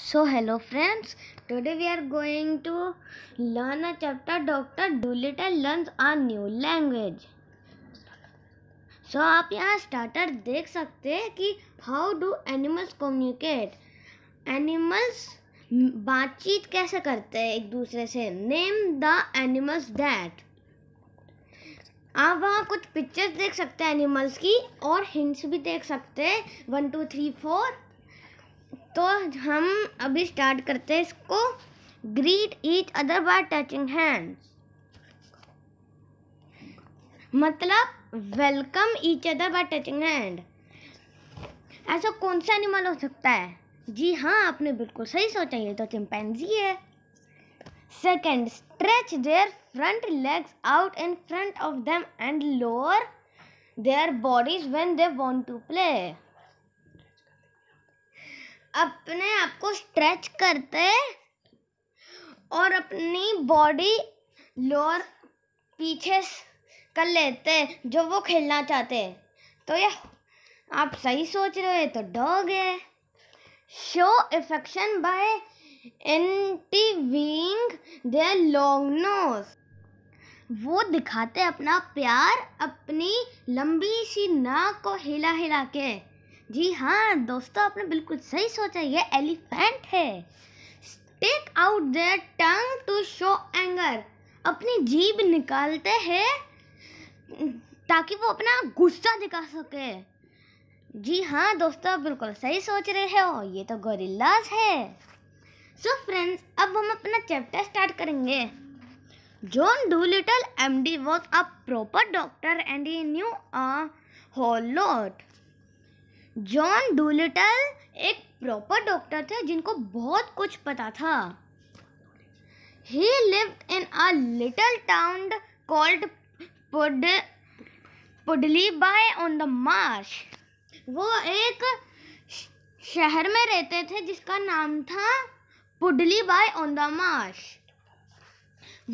so hello friends today we are going to learn a chapter doctor dolittle learn a new language so आप यहाँ starter देख सकते हैं कि how do animals communicate animals बातचीत कैसे करते हैं एक दूसरे से नेम द एनिमल्स दैट आप वहाँ कुछ पिक्चर्स देख सकते हैं एनिमल्स की और हिंट्स भी देख सकते हैं वन टू थ्री फोर तो हम अभी स्टार्ट करते हैं इसको greet each other by touching hands मतलब welcome each other by touching hand ऐसा कौन सा एनिमल हो सकता है जी हाँ आपने बिल्कुल सही सोचा ये तो चिंपैंजी है second stretch their front legs out in front of them and lower their bodies when they want to play अपने आप को स्ट्रेच करते और अपनी बॉडी लोअर पीछे कर लेते जो वो खेलना चाहते तो ये आप सही सोच रहे हो तो डॉग है शो इफेक्शन बाय एंटीविंग देयर लॉन्ग नोज वो दिखाते अपना प्यार अपनी लंबी सी नाक को हिला हिला के जी हाँ दोस्तों आपने बिल्कुल सही सोचा ये एलिफेंट है take out their tongue to show anger अपनी जीभ निकालते हैं ताकि वो अपना गुस्सा दिखा सके जी हाँ दोस्तों बिल्कुल सही सोच रहे हैं और ये तो गोरिल्लाज है सो so फ्रेंड्स अब हम अपना चैप्टर स्टार्ट करेंगे little M D was a proper doctor and he knew a whole lot John Dolittle एक प्रॉपर डॉक्टर थे जिनको बहुत कुछ पता था ही lived in a little town called पुड Puddleby on the marsh वो एक शहर में रहते थे जिसका नाम था Puddleby on the marsh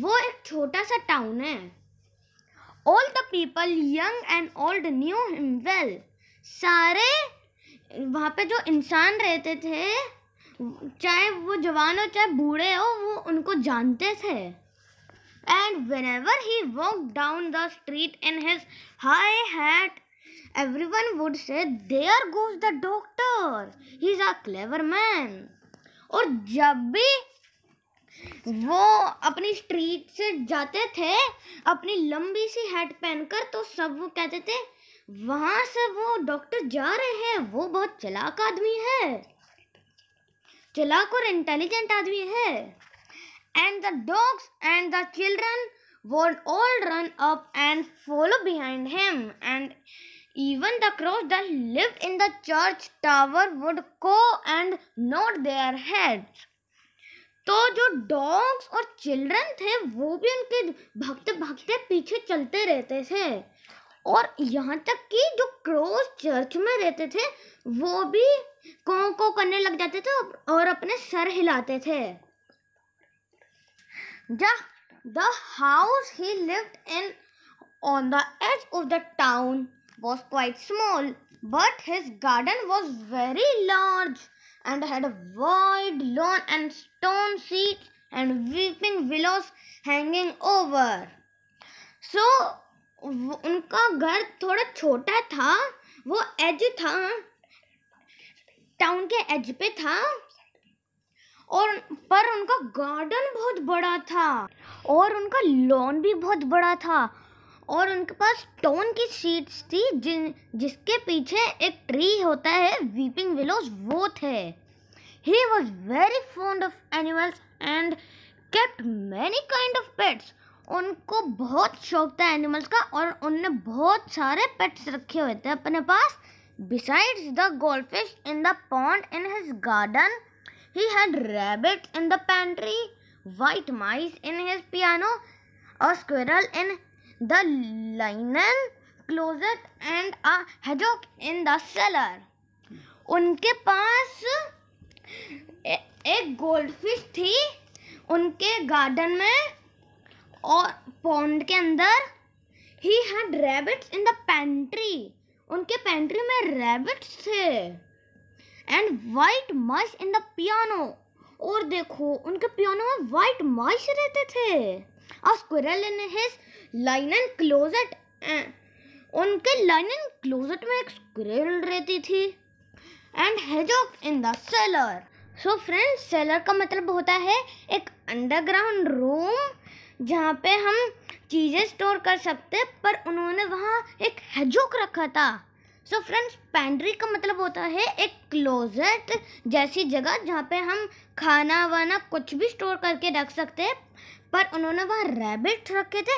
वो एक छोटा सा टाउन है all the people young and old new him well सारे वहाँ पे जो इंसान रहते थे चाहे वो जवान हो चाहे बूढ़े हो वो उनको जानते थे and whenever he walk down the street in his high hat everyone would say there goes the doctor he is a clever man और जब भी वो अपनी स्ट्रीट से जाते थे अपनी लंबी सी हैट पहनकर तो सब वो कहते थे वहां से वो डॉक्टर जा रहे हैं वो बहुत चलाक आदमी है चलाक और इंटेलिजेंट आदमी है and the dogs and the children would all run up and follow behind him and even the crows the live in the church tower would caw and nod their heads तो जो dogs और children थे वो भी उनके भक्त भक्त पीछे चलते रहते थे और यहाँ तक कि जो क्रोस चर्च में रहते थे वो भी कों को करने लग जाते थे और अपने सर हिलाते थे the he lived in on the edge of the town was quite small but his garden was very large and had wide lawn and stone seat and weeping willows hanging over so उनका घर थोड़ा छोटा था वो as था town के as पे था और पर उनका गार्डन बहुत बड़ा था और उनका लॉन भी बहुत बड़ा था और उनके पास स्टोन की सीट्स थी जिन जिसके पीछे एक ट्री होता है वीपिंग विलोज वो थे he was very fond of animals and kept many kind of pets उनको बहुत शौक था एनिमल्स का और उनने बहुत सारे पेट्स रखे हुए थे अपने पास besides the gold fish in the pond in his garden he had rabbit in the pantry white mice in his piano और squirrel in the linen closet and a hedgehog in the cellar उनके पास ए, एक goldfish थी उनके garden में और pond के अंदर he had rabbits in the pantry उनके पेंट्री में रैबिट्स थे and white mice in the piano और देखो उनके पियानो में वाइट मश रहते थे और squirrel in his linen closet उनके लाइनन क्लोजेट में एक स्क्विरल रहती थी and hedgehog in the cellar so friends cellar का मतलब होता है एक अंडरग्राउंड रूम जहाँ पे हम चीज़ें स्टोर कर सकते पर उन्होंने वहाँ एक हजूक रखा था सो फ्रेंड्स पैंड्री का मतलब होता है एक क्लोजेट जैसी जगह जहाँ पे हम खाना वाना कुछ भी स्टोर करके रख सकते हैं पर उन्होंने वहाँ रैबिट रखे थे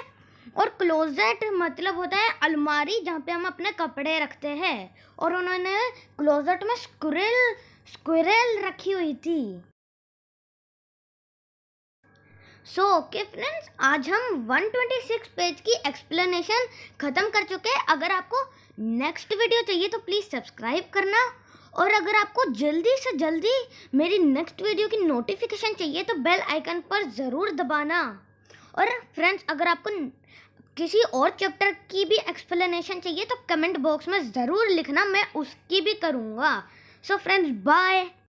और क्लोजेट मतलब होता है अलमारी जहाँ पे हम अपने कपड़े रखते हैं और उन्होंने क्लोजेट में स्क्रिल स्क्रिल रखी हुई थी सो ओके फ्रेंड्स आज हम 126 पेज की एक्सप्लेनेशन ख़त्म कर चुके हैं अगर आपको नेक्स्ट वीडियो चाहिए तो प्लीज़ सब्सक्राइब करना और अगर आपको जल्दी से जल्दी मेरी नेक्स्ट वीडियो की नोटिफिकेशन चाहिए तो बेल आइकन पर ज़रूर दबाना और फ्रेंड्स अगर आपको किसी और चैप्टर की भी एक्सप्लेनेशन चाहिए तो कमेंट बॉक्स में ज़रूर लिखना मैं उसकी भी करूँगा सो फ्रेंड्स बाय